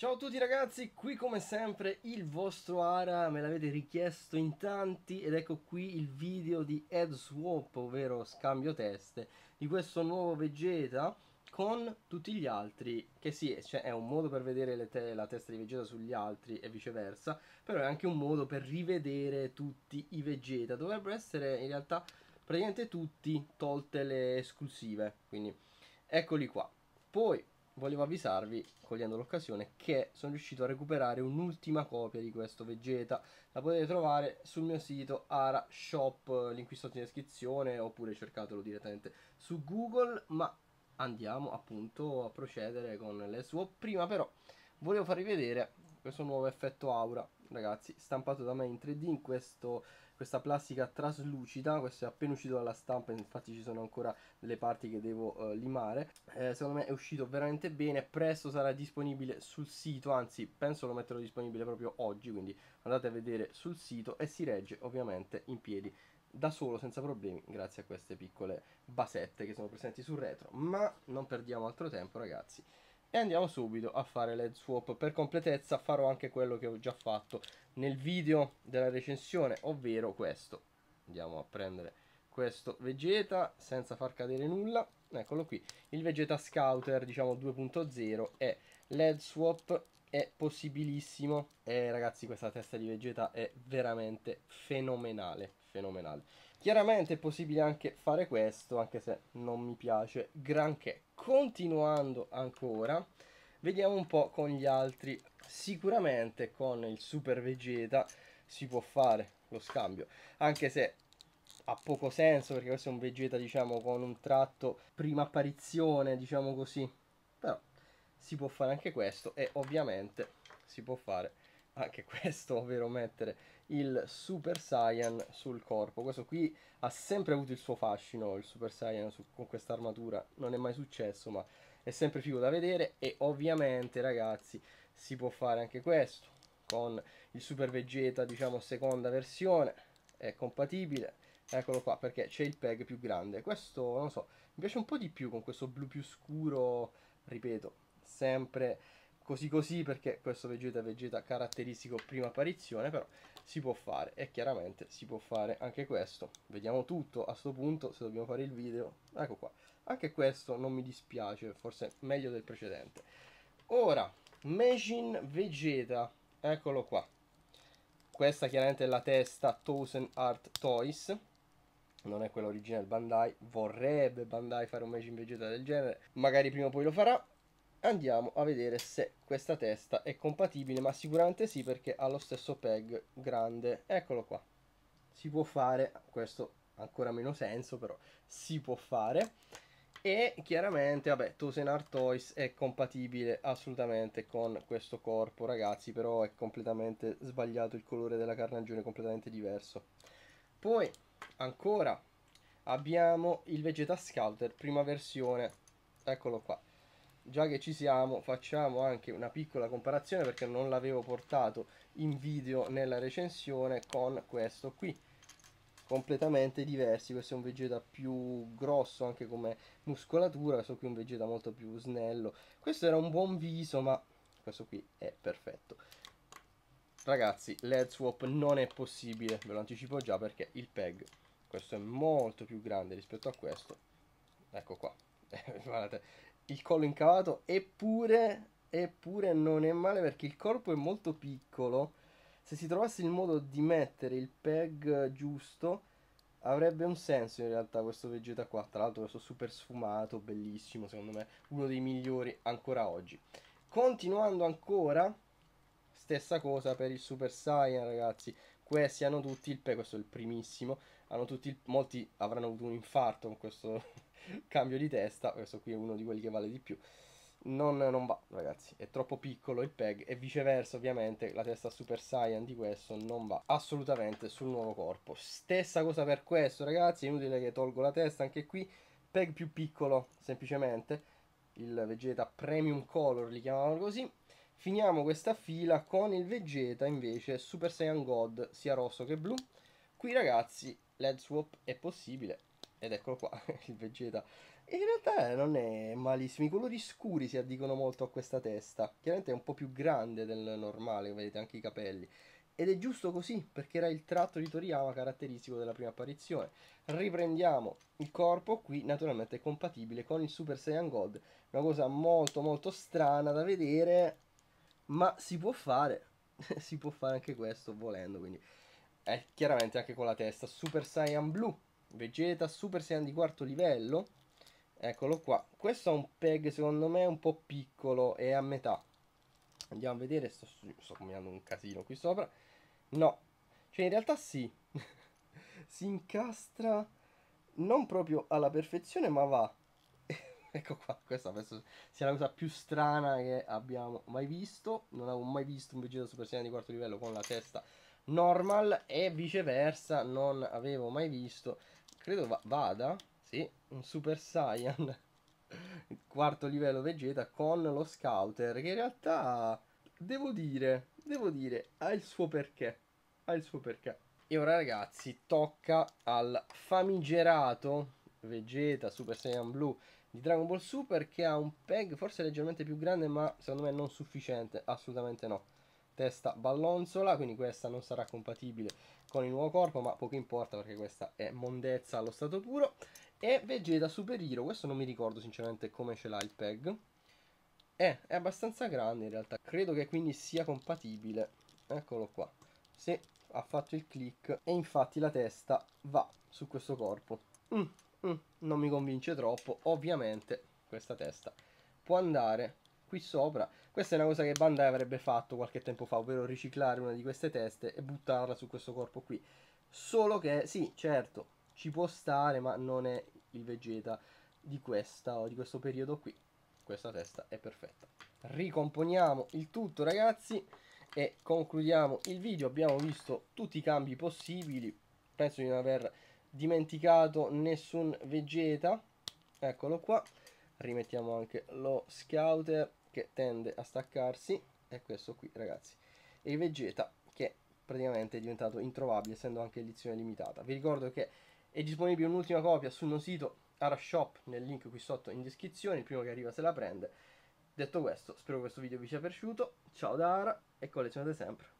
Ciao a tutti ragazzi, qui come sempre il vostro Ara, me l'avete richiesto in tanti ed ecco qui il video di head swap, ovvero scambio teste, di questo nuovo Vegeta con tutti gli altri, che sì, cioè è un modo per vedere te la testa di Vegeta sugli altri e viceversa, però è anche un modo per rivedere tutti i Vegeta, dovrebbero essere in realtà praticamente tutti tolte le esclusive, quindi eccoli qua. Poi volevo avvisarvi, cogliendo l'occasione, che sono riuscito a recuperare un'ultima copia di questo Vegeta. La potete trovare sul mio sito Ara Shop, link qui sotto in descrizione, oppure cercatelo direttamente su Google, ma andiamo appunto a procedere con le swap. Prima però volevo farvi vedere questo nuovo effetto aura, ragazzi, stampato da me in 3D in questo questa plastica traslucida, questo è appena uscito dalla stampa, infatti ci sono ancora delle parti che devo eh, limare, eh, secondo me è uscito veramente bene, presto sarà disponibile sul sito, anzi penso lo metterò disponibile proprio oggi, quindi andate a vedere sul sito e si regge ovviamente in piedi da solo senza problemi grazie a queste piccole basette che sono presenti sul retro ma non perdiamo altro tempo ragazzi e andiamo subito a fare l'head swap per completezza farò anche quello che ho già fatto nel video della recensione ovvero questo andiamo a prendere questo Vegeta senza far cadere nulla eccolo qui il Vegeta Scouter diciamo 2.0 è l'head swap è possibilissimo e eh, ragazzi questa testa di Vegeta è veramente fenomenale fenomenale. Chiaramente è possibile anche fare questo, anche se non mi piace granché. Continuando ancora, vediamo un po' con gli altri. Sicuramente con il Super Vegeta si può fare lo scambio, anche se ha poco senso perché questo è un Vegeta diciamo con un tratto prima apparizione, diciamo così. Però si può fare anche questo e ovviamente si può fare anche questo, ovvero mettere il Super Saiyan sul corpo. Questo qui ha sempre avuto il suo fascino, il Super Saiyan su, con questa armatura. Non è mai successo, ma è sempre figo da vedere. E ovviamente, ragazzi, si può fare anche questo. Con il Super Vegeta, diciamo, seconda versione. È compatibile. Eccolo qua, perché c'è il peg più grande. Questo, non so, mi piace un po' di più con questo blu più scuro. Ripeto, sempre così così perché questo Vegeta è Vegeta caratteristico prima apparizione, però si può fare e chiaramente si può fare anche questo vediamo tutto a sto punto se dobbiamo fare il video ecco qua anche questo non mi dispiace forse meglio del precedente ora Mejin Vegeta eccolo qua questa chiaramente è la testa Thousand Art Toys non è quella originale Bandai vorrebbe Bandai fare un Mejin Vegeta del genere magari prima o poi lo farà andiamo a vedere se questa testa è compatibile ma sicuramente sì perché ha lo stesso peg grande eccolo qua si può fare questo ancora meno senso però si può fare e chiaramente vabbè Tosen Art Toys è compatibile assolutamente con questo corpo ragazzi però è completamente sbagliato il colore della carnagione completamente diverso poi ancora abbiamo il Vegeta Scouter prima versione eccolo qua già che ci siamo facciamo anche una piccola comparazione perché non l'avevo portato in video nella recensione con questo qui completamente diversi questo è un Vegeta più grosso anche come muscolatura questo qui è un Vegeta molto più snello questo era un buon viso ma questo qui è perfetto ragazzi l'head swap non è possibile ve lo anticipo già perché il peg questo è molto più grande rispetto a questo ecco qua guardate il collo incavato, eppure, eppure non è male perché il corpo è molto piccolo. Se si trovasse il modo di mettere il peg giusto, avrebbe un senso in realtà questo Vegeta qua. Tra l'altro questo super sfumato, bellissimo, secondo me, uno dei migliori ancora oggi. Continuando ancora, stessa cosa per il Super Saiyan, ragazzi. Questi hanno tutti il peg, questo è il primissimo hanno tutti, molti avranno avuto un infarto con questo cambio di testa, questo qui è uno di quelli che vale di più. Non, non, va, ragazzi, è troppo piccolo il PEG e viceversa, ovviamente, la testa Super Saiyan di questo non va assolutamente sul nuovo corpo. Stessa cosa per questo, ragazzi, è inutile che tolgo la testa anche qui, PEG più piccolo, semplicemente, il Vegeta Premium Color li chiamavano così. Finiamo questa fila con il Vegeta invece Super Saiyan God, sia rosso che blu. Qui ragazzi l'head swap è possibile ed eccolo qua il Vegeta in realtà non è malissimo i colori scuri si addicono molto a questa testa chiaramente è un po' più grande del normale vedete anche i capelli ed è giusto così perché era il tratto di Toriyama caratteristico della prima apparizione riprendiamo il corpo qui naturalmente è compatibile con il Super Saiyan God una cosa molto molto strana da vedere ma si può fare si può fare anche questo volendo quindi è eh, chiaramente anche con la testa Super Saiyan Blu, Vegeta Super Saiyan di quarto livello, eccolo qua, questo ha un peg secondo me un po' piccolo e a metà, andiamo a vedere, sto, sto combinando un casino qui sopra, no, cioè in realtà sì, si incastra non proprio alla perfezione ma va, ecco qua, questa penso sia la cosa più strana che abbiamo mai visto, non avevo mai visto un Vegeta Super Saiyan di quarto livello con la testa normal e viceversa non avevo mai visto credo va vada sì, un super saiyan quarto livello vegeta con lo scouter che in realtà devo dire devo dire ha il suo perché ha il suo perché e ora ragazzi tocca al famigerato Vegeta Super Saiyan Blue di Dragon Ball Super che ha un peg forse leggermente più grande ma secondo me non sufficiente assolutamente no testa ballonzola, quindi questa non sarà compatibile con il nuovo corpo, ma poco importa perché questa è mondezza allo stato puro. E Vegeta Super Hero, questo non mi ricordo sinceramente come ce l'ha il PEG. È, è abbastanza grande in realtà, credo che quindi sia compatibile, eccolo qua, se ha fatto il click e infatti la testa va su questo corpo. Mm, mm, non mi convince troppo, ovviamente questa testa può andare qui sopra. Questa è una cosa che Bandai avrebbe fatto qualche tempo fa, ovvero riciclare una di queste teste e buttarla su questo corpo qui. Solo che, sì, certo, ci può stare, ma non è il Vegeta di, questa, o di questo periodo qui. Questa testa è perfetta. Ricomponiamo il tutto, ragazzi, e concludiamo il video. Abbiamo visto tutti i cambi possibili. Penso di non aver dimenticato nessun Vegeta. Eccolo qua rimettiamo anche lo scouter che tende a staccarsi è questo qui ragazzi e il Vegeta che praticamente è diventato introvabile essendo anche edizione limitata vi ricordo che è disponibile un'ultima copia sul nostro sito Ara Shop nel link qui sotto in descrizione il primo che arriva se la prende detto questo spero che questo video vi sia piaciuto ciao da Ara e collezionate sempre